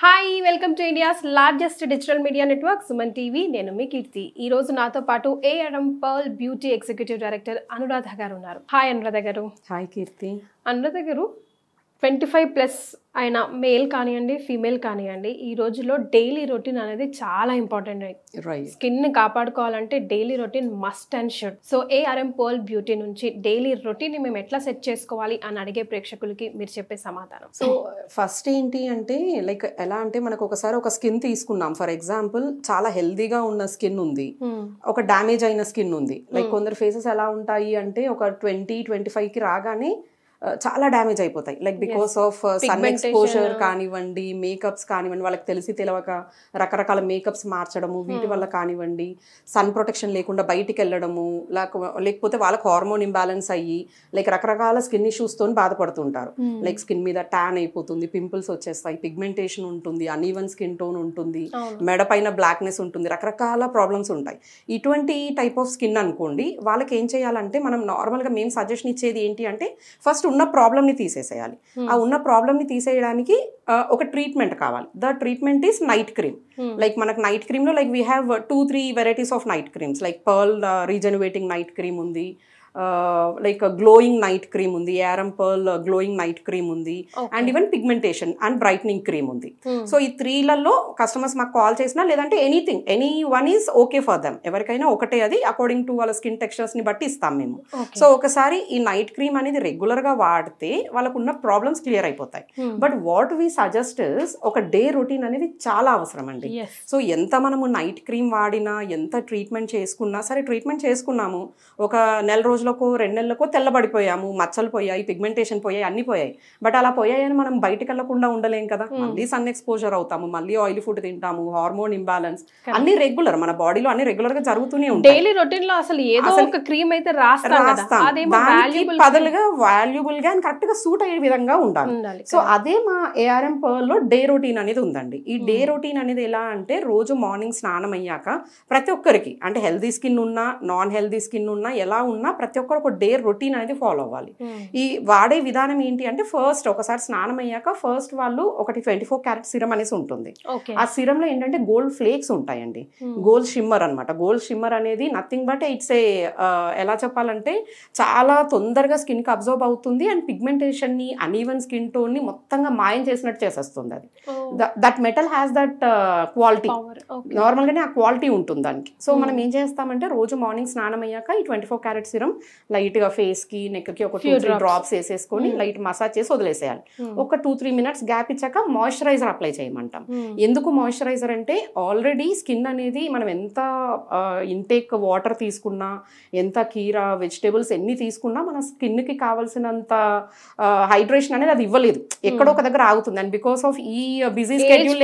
Hi welcome to India's largest digital media network Suman TV నేను మీ కీర్తి ఈ రోజు నాతో పాటు ఏఎడం Pearl Beauty executive director Anuradha garu ఉన్నారు hi Anuradha garu hi Keerthi Anuradha garu twenty five plus అయిన మేల్ కానివ్వండి ఫీమేల్ కానివ్వండి ఈ రోజులో డైలీ రొటీన్ అనేది చాలా ఇంపార్టెంట్ అయ్యి స్కిన్ కాపాడుకోవాలంటే daily routine must and should so ARM Pearl Beauty నుంచి డైలీ ని మేము ఎట్లా సెట్ చేసుకోవాలి అని అడిగే ప్రేక్షకులకి మీరు చెప్పే సమాధానం సో ఫస్ట్ ఏంటి అంటే లైక్ ఎలా అంటే మనకు ఒకసారి ఒక స్కిన్ తీసుకున్నాం ఫర్ ఎగ్జాంపుల్ చాలా హెల్దీగా ఉన్న స్కిన్ ఉంది hmm. ఒక డ్యామేజ్ అయిన స్కిన్ ఉంది లైక్ hmm. కొందరు ఫేసెస్ ఎలా ఉంటాయి అంటే ఒక ట్వంటీ ట్వంటీ కి రాగానే చాలా డ్యామేజ్ అయిపోతాయి like because of sun exposure కానివ్వండి మేకప్స్ కానివ్వండి వాళ్ళకి తెలిసి తెలియక రకరకాల మేకప్స్ మార్చడము వీటి hmm. వల్ల కానివ్వండి సన్ ప్రొటెక్షన్ లేకుండా బయటికి వెళ్ళడము లేకపోతే వాళ్ళకి హార్మోన్ ఇంబ్యాలెన్స్ అయ్యి లైక్ రకరకాల స్కిన్ ఇష్యూస్తో బాధపడుతుంటారు లైక్ hmm. స్కిన్ మీద ట్యాన్ అయిపోతుంది పింపుల్స్ వచ్చేస్తాయి పిగ్మెంటేషన్ ఉంటుంది అన్ఈవెన్ స్కిన్ టోన్ ఉంటుంది మెడ పైన బ్లాక్నెస్ ఉంటుంది రకరకాల ప్రాబ్లమ్స్ ఉంటాయి ఇటువంటి టైప్ ఆఫ్ స్కిన్ అనుకోండి వాళ్ళకి ఏం చేయాలంటే మనం నార్మల్గా మేము సజెషన్ ఇచ్చేది ఏంటి అంటే ఫస్ట్ ఉన్న ప్రాబ్లమ్ని తీసేసేయాలి hmm. ఆ ఉన్న ప్రాబ్లమ్ని తీసేయడానికి ఒక ట్రీట్మెంట్ కావాలి the treatment is night cream like మనకు నైట్ క్రీమ్లో like we have two three varieties of night creams like Pearl rejuvenating night cream ఉంది లైక్ గ్లోయింగ్ నైట్ క్రీమ్ ఉంది యారమ్ గ్లోయింగ్ నైట్ క్రీమ్ ఉంది and even pigmentation and brightening cream ఉంది so hmm. ఈ త్రీలలో customers మాకు call చేసినా లేదంటే anything any one is okay for them ఎవరికైనా ఒకటే అది అకార్డింగ్ టు వాళ్ళ స్కిన్ ని బట్టి ఇస్తాం మేము సో ఒకసారి ఈ నైట్ క్రీమ్ అనేది రెగ్యులర్ గా వాడితే వాళ్ళకు ఉన్న ప్రాబ్లమ్స్ క్లియర్ అయిపోతాయి బట్ వాట్ వీ సజెస్ట్ ఒక డే రొటీన్ అనేది చాలా అవసరం అండి సో ఎంత మనము నైట్ క్రీమ్ వాడినా ఎంత ట్రీట్మెంట్ చేసుకున్నా సరే ట్రీట్మెంట్ చేసుకున్నాము ఒక నెల రోజులు రోజులకో రెండు నెలలకో తెల్లబడిపోయాము మచ్చలు పోయాయి పిగ్మెంటేషన్ పోయాయి అన్ని పోయాయి బట్ అలా పోయాయని మనం బయటకు వెళ్లకుండా ఉండలేం కదా మళ్ళీ సన్ ఎక్స్పోజర్ అవుతాము మళ్ళీ ఆయిల్ ఫుడ్ తింటాము హార్మోన్ ఇంబాలెన్స్ అన్ని రెగ్యులర్ మన బాడీలో అన్ని రెగ్యులర్ గా జరుగుతూనే ఉంటాయి డైలీ అసలు ఏదో ఒక క్రీమ్ అయితే బదులుగా వాల్యుబుల్ గా కరెక్ట్ గా సూట్ అయ్యే విధంగా ఉండాలి సో అదే మా ఏఆర్ఎం పర్ల్ లో డే రొటీన్ అనేది ఉందండి ఈ డే రొటీన్ అనేది ఎలా అంటే రోజు మార్నింగ్ స్నానం అయ్యాక ప్రతి ఒక్కరికి అంటే హెల్దీ స్కిన్ ఉన్నా నాన్ హెల్దీ స్కిన్ ఉన్నా ఎలా ఉన్నా ప్రతి ప్రతి ఒక్కరు ఒక డే రొటీన్ అనేది ఫాలో అవ్వాలి hmm. ఈ వాడే విధానం ఏంటి అంటే ఫస్ట్ ఒకసారి స్నానం అయ్యాక ఫస్ట్ వాళ్ళు ఒకటి ట్వంటీ ఫోర్ క్యారెట్ సిరం అనేసి ఉంటుంది ఆ లో ఏంటంటే గోల్డ్ ఫ్లేక్స్ ఉంటాయండి hmm. గోల్డ్ షిమ్మర్ అనమాట గోల్డ్ షిమ్మర్ అనేది నథింగ్ బట్ ఇట్స్ ఏ ఎలా చెప్పాలంటే చాలా తొందరగా స్కిన్ కి అబ్జర్వ్ అవుతుంది అండ్ పిగ్మెంటేషన్ ని అన్ఈవెన్ స్కిన్ టోన్ ని మొత్తంగా మాయం చేసినట్టు చేసేస్తుంది అది that metal has that quality normal గానే ఆ క్వాలిటీ ఉంటుంది దానికి సో hmm. మనం ఏం చేస్తామంటే రోజు మార్నింగ్ స్నానం అయ్యాక ఈ ట్వంటీ ఫోర్ క్యారెట్ సిరం లైట్ కి నెక్ కి ఒక టూ త్రీ డ్రాప్స్ వేసేసుకొని hmm. లైట్ మసాజ్ చేసి వదిలేసేయాలి hmm. ఒక టూ త్రీ మినిట్స్ గ్యాప్ ఇచ్చాక మాయిశ్చరైజర్ అప్లై చేయమంటాం hmm. ఎందుకు మాయిశ్చరైజర్ అంటే ఆల్రెడీ స్కిన్ అనేది మనం ఎంత ఇంటేక్ వాటర్ తీసుకున్నా ఎంత కీరా వెజిటేబుల్స్ ఎన్ని తీసుకున్నా మన స్కిన్ కి కావాల్సినంత హైడ్రేషన్ అనేది అది ఇవ్వలేదు ఎక్కడో ఒక దగ్గర ఆగుతుంది అండ్ బికాస్ ఆఫ్ ఈ బిజీ స్కెడ్యూల్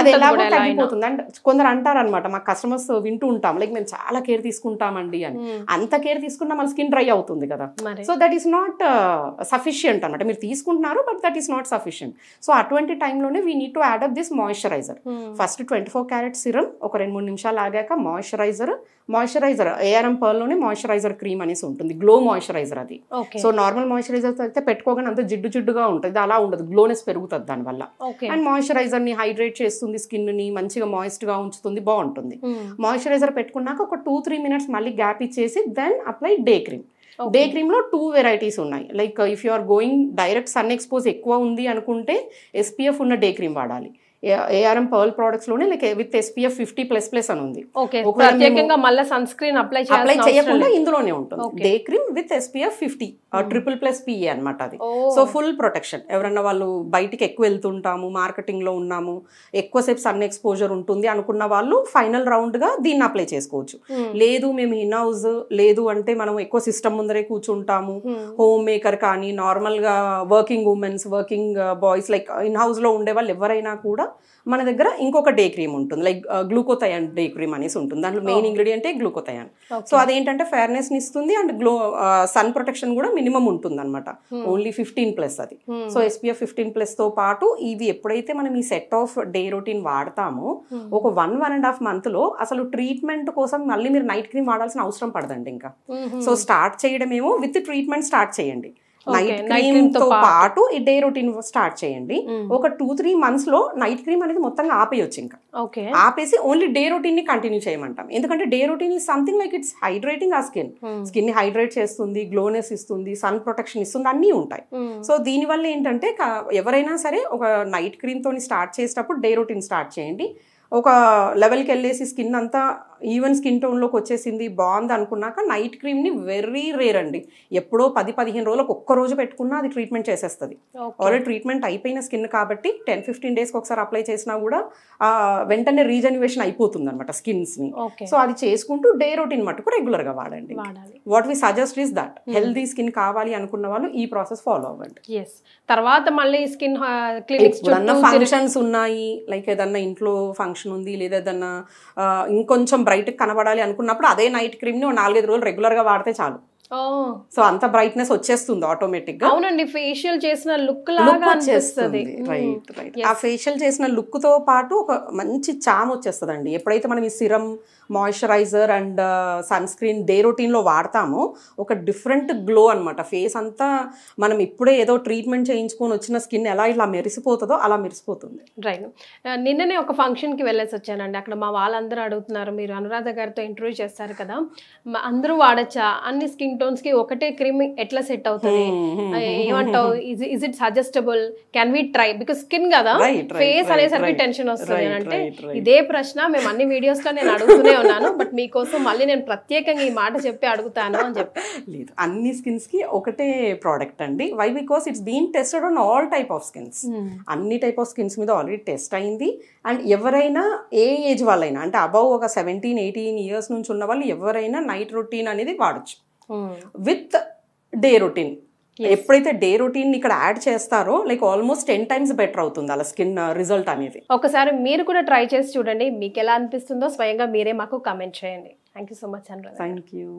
అది ఎలాగో తగ్గిపోతుంది అండ్ కొందరు అంటారు అనమాట మా కస్టమర్స్ వింటూ ఉంటాం లైక్ మేము చాలా కేర్ తీసుకుంటామండి అని అంత కేర్ తీసుకున్నా మన స్కిన్ డ్రై అవుతుంది కదా so that is not sufficient అనమాట మీరు తీసుకుంటున్నారు but that is not sufficient so అటువంటి టైంలోనే we need to add up this moisturizer first twenty four carat serum ఒక రెండు మూడు నిమిషాలు ఆగాక మాయిశ్చరైజర్ మాయిశ్చరైజర్ ఏఆర్ఎం లోనే మాయిశ్చరైజర్ క్రీమ్ అనేసి ఉంటుంది గ్లో మాయిశ్చరైజర్ అది సో నార్మల్ మాయిశ్చరైజర్ అయితే పెట్టుకోగానే అంత జిడ్డు జిడ్డుగా ఉంటుంది అలా ఉండదు గ్లోనెస్ పెరుగుతుంది దానివల్ల అండ్ మాయిశ్చరైజర్ ని హైడ్రేట్ చేస్తుంది స్కిన్ ని మంచిగా మాయిస్ట్ గా ఉంచుతుంది బాగుంటుంది మాయిశ్చరైజర్ hmm. పెట్టుకున్నాక ఒక టూ త్రీ మినిట్స్ మళ్ళీ గ్యాప్ ఇచ్చేసి then apply day cream day cream లో టూ వెరైటీస్ ఉన్నాయి like if you are going direct sun expose ఎక్కువ ఉంది అనుకుంటే ఎస్పీఎఫ్ ఉన్న డే క్రీమ్ వాడాలి ఏఆర్ఎం పర్ల్ ప్రొడక్ట్స్ లోనే like with SPF fifty plus plus అని ఉంది ప్రత్యేకంగా మళ్ళీ సన్ స్క్రీన్ అప్లై అప్లై చేయకుండా ఇందులోనే ఉంటుంది day cream with SPF fifty triple plus PA అనమాట అది సో ఫుల్ ప్రొటెక్షన్ ఎవరన్నా వాళ్ళు బయటికి ఎక్కువ వెళ్తుంటాము మార్కెటింగ్ లో ఉన్నాము ఎక్కువసేపు సన్ ఎక్స్పోజర్ ఉంటుంది అనుకున్న వాళ్ళు ఫైనల్ రౌండ్ గా దీన్ని అప్లై చేసుకోవచ్చు hmm. లేదు మేము ఇన్ హౌస్ లేదు అంటే మనం ఎక్కువ సిస్టమ్ ముందరే కూర్చుంటాము హోమ్ hmm. మేకర్ కానీ నార్మల్ గా working womens working boys like in house లో ఉండే వాళ్ళు ఎవరైనా కూడా మన దగ్గర ఇంకొక డే క్రీమ్ ఉంటుంది లైక్ గ్లూకోథయాన్ డే క్రీమ్ అనేసి ఉంటుంది దాంట్లో మెయిన్ ఇంగ్రీడియంట్ గ్లూకోథయాన్ సో అదేంటంటే ని ఇస్తుంది అండ్ గ్లో సన్ ప్రొటెక్షన్ కూడా మినిమం ఉంటుంది అనమాట hmm. ఓన్లీ ఫిఫ్టీన్ ప్లస్ అది hmm. So SPF fifteen plus తో పాటు ఇవి ఎప్పుడైతే మనం ఈ సెట్ ఆఫ్ డే రొటీన్ వాడతామో hmm. ఒక one one and half month లో అసలు ట్రీట్మెంట్ కోసం మళ్ళీ మీరు నైట్ క్రీమ్ వాడాల్సిన అవసరం పడదండి ఇంకా సో స్టార్ట్ చేయడమేమో విత్ ట్రీట్మెంట్ స్టార్ట్ చేయండి నైట్ క్రీమ్ తో పాటు ఈ డే రొటీన్ స్టార్ట్ చేయండి ఒక టూ త్రీ మంత్స్ లో నైట్ క్రీమ్ అనేది మొత్తంగా ఆపేయొచ్చు ఇంకా ఆపేసి ఓన్లీ డే రొటీన్ ని కంటిన్యూ చేయమంటాం ఎందుకంటే డే రొటీన్ ఈ సంథింగ్ లైక్ ఇట్స్ హైడ్రేటింగ్ ఆ స్కిన్ స్కిన్ ని హైడ్రేట్ చేస్తుంది గ్లోనెస్ ఇస్తుంది సన్ ప్రొటెక్షన్ ఇస్తుంది అన్నీ ఉంటాయి సో దీని వల్ల ఏంటంటే ఎవరైనా సరే ఒక నైట్ క్రీమ్ తోని స్టార్ట్ చేసేటప్పుడు డే రొటీన్ స్టార్ట్ చేయండి ఒక లెవెల్కి వెళ్ళేసి స్కిన్ అంతా ఈవెన్ స్కిన్ టోన్లోకి వచ్చేసింది బాగుంది అనుకున్నాక నైట్ క్రీమ్ని వెరీ రేర్ అండి ఎప్పుడో పది పదిహేను రోజులకు ఒక్క రోజు పెట్టుకున్నా అది ట్రీట్మెంట్ చేసేస్తుంది ఆల్రెడీ ట్రీట్మెంట్ అయిపోయిన స్కిన్ కాబట్టి టెన్ ఫిఫ్టీన్ డేస్కి ఒకసారి అప్లై చేసినా కూడా వెంటనే రీజనరేషన్ అయిపోతుంది అనమాట స్కిన్స్ని సో అది చేసుకుంటూ డే రొటీన్ మటుకు రెగ్యులర్గా వాడండి what we suggest is that healthy skin కావాలి అనుకున్న వాళ్ళు ఈ ప్రాసెస్ ఫాలో అవ్వండి ఎస్ తర్వాత మళ్ళీ స్కిన్ క్లినిక్స్ ఫంక్షన్స్ ఉన్నాయి లైక్ ఏదన్నా ఇంట్లో ఫంక్షన్ ఉంది లేదా ఏదన్నా ఇంకొంచెం బ్రైట్ కనబడాలి అనుకున్నప్పుడు అదే నైట్ క్రీమ్ని నాలుగైదు రోజులు రెగ్యులర్గా వాడితే చాలు సో oh. అంత బ్రైట్నెస్ వచ్చేస్తుంది ఆటోమేటిక్ గా అవునండి ఫేషియల్ చేసిన లుక్ లాగా వచ్చేస్తుంది రైట్ hmm. రైట్ ఆ ఫేషియల్ చేసిన లుక్ తో పాటు ఒక మంచి చామ్ వచ్చేస్తుంది అండి ఎప్పుడైతే మనం ఈ serum moisturizer and sunscreen day routine లో వాడతామో ఒక డిఫరెంట్ గ్లో అనమాట ఫేస్ అంతా మనం ఇప్పుడే ఏదో ట్రీట్మెంట్ చేయించుకొని వచ్చిన స్కిన్ ఎలా ఇలా మెరిసిపోతుందో అలా మెరిసిపోతుంది రైట్ uh, నిన్ననే ఒక ఫంక్షన్ కి వెళ్ళేసి వచ్చానండి అక్కడ మా వాళ్ళందరూ అడుగుతున్నారు మీరు అనురాధ గారితో ఇంటర్వ్యూ చేస్తారు కదా అందరూ వాడచ్చా అన్ని స్కిన్ సింటోన్స్ కి ఒకటే క్రీమ్ ఎట్లా సెట్ అవుతుంది ఏమంటావు is it suggestable can we try because skin కదా ఫేస్ అనేసరికి టెన్షన్ వస్తుంది అంటే ఇదే ప్రశ్న మేము అన్ని వీడియోస్ లో నేను అడుగుతూనే ఉన్నాను బట్ మీకోసం మళ్ళీ నేను ప్రత్యేకంగా ఈ మాట చెప్పి అడుగుతాను అని చెప్పి లేదు అన్ని స్కిన్స్ కి ఒకటే ప్రోడక్ట్ అండి why because it's been tested on all type of skins అన్ని టైప్ ఆఫ్ స్కిన్స్ మీద ఆల్రెడీ టెస్ట్ అయింది అండ్ ఎవరైనా ఏ ఏజ్ వాళ్ళైనా అంటే అబౌవ్ ఒక సెవెంటీన్ ఎయిటీన్ ఇయర్స్ నుంచి ఉన్న వాళ్ళు ఎవరైనా నైట్ రొటీన్ అనేది వాడచ్చు విత్ డే రొటీన్ ఎప్పుడైతే డే రొటీన్ ఇక్కడ యాడ్ చేస్తారో like almost ten times better అవుతుంది అలా స్కిన్ రిజల్ట్ uh, అనేది ఒకసారి మీరు కూడా ట్రై చేసి చూడండి మీకు ఎలా అనిపిస్తుందో స్వయంగా మీరే మాకు కమెంట్ చేయండి thank you so much and thank you